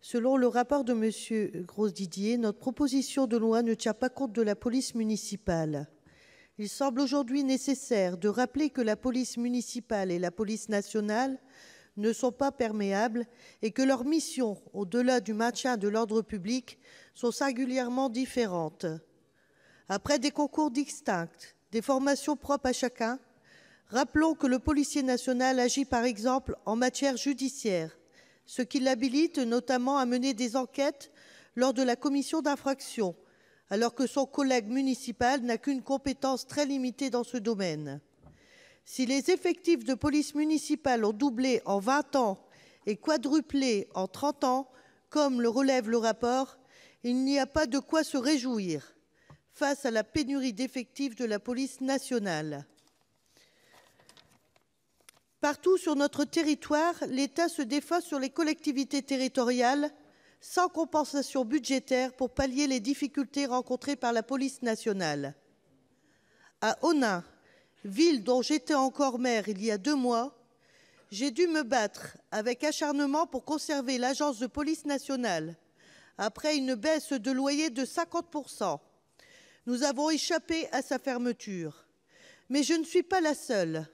Selon le rapport de M. Grosdidier, notre proposition de loi ne tient pas compte de la police municipale. Il semble aujourd'hui nécessaire de rappeler que la police municipale et la police nationale ne sont pas perméables et que leurs missions, au-delà du maintien de l'ordre public, sont singulièrement différentes. Après des concours distincts, des formations propres à chacun, rappelons que le policier national agit par exemple en matière judiciaire, ce qui l'habilite notamment à mener des enquêtes lors de la commission d'infraction, alors que son collègue municipal n'a qu'une compétence très limitée dans ce domaine. Si les effectifs de police municipale ont doublé en 20 ans et quadruplé en 30 ans, comme le relève le rapport, il n'y a pas de quoi se réjouir face à la pénurie d'effectifs de la police nationale. Partout sur notre territoire, l'État se défausse sur les collectivités territoriales sans compensation budgétaire pour pallier les difficultés rencontrées par la police nationale. À Onin, ville dont j'étais encore maire il y a deux mois, j'ai dû me battre avec acharnement pour conserver l'agence de police nationale après une baisse de loyer de 50%. Nous avons échappé à sa fermeture. Mais je ne suis pas la seule.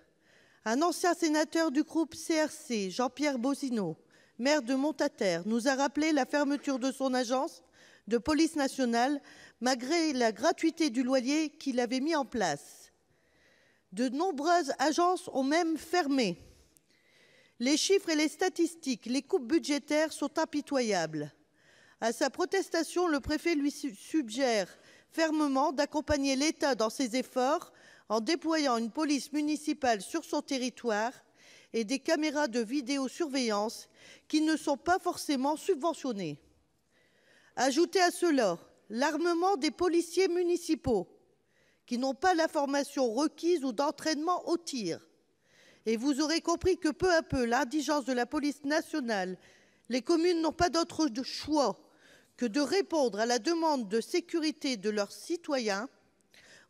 Un ancien sénateur du groupe CRC, Jean-Pierre Bosino, maire de Montataire, nous a rappelé la fermeture de son agence de police nationale malgré la gratuité du loyer qu'il avait mis en place. De nombreuses agences ont même fermé. Les chiffres et les statistiques, les coupes budgétaires sont impitoyables. À sa protestation, le préfet lui suggère fermement d'accompagner l'État dans ses efforts en déployant une police municipale sur son territoire et des caméras de vidéosurveillance qui ne sont pas forcément subventionnées. Ajoutez à cela l'armement des policiers municipaux qui n'ont pas la formation requise ou d'entraînement au tir. Et vous aurez compris que peu à peu, l'indigence de la police nationale, les communes n'ont pas d'autre choix que de répondre à la demande de sécurité de leurs citoyens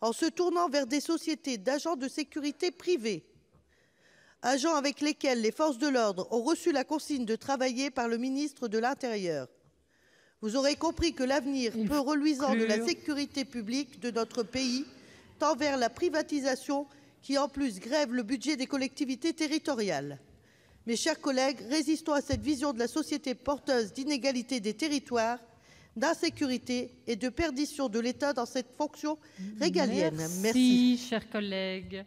en se tournant vers des sociétés d'agents de sécurité privés, agents avec lesquels les forces de l'ordre ont reçu la consigne de travailler par le ministre de l'Intérieur. Vous aurez compris que l'avenir peu reluisant de la sécurité publique de notre pays tend vers la privatisation qui en plus grève le budget des collectivités territoriales. Mes chers collègues, résistons à cette vision de la société porteuse d'inégalités des territoires d'insécurité et de perdition de l'État dans cette fonction régalienne. Merci, chers collègues.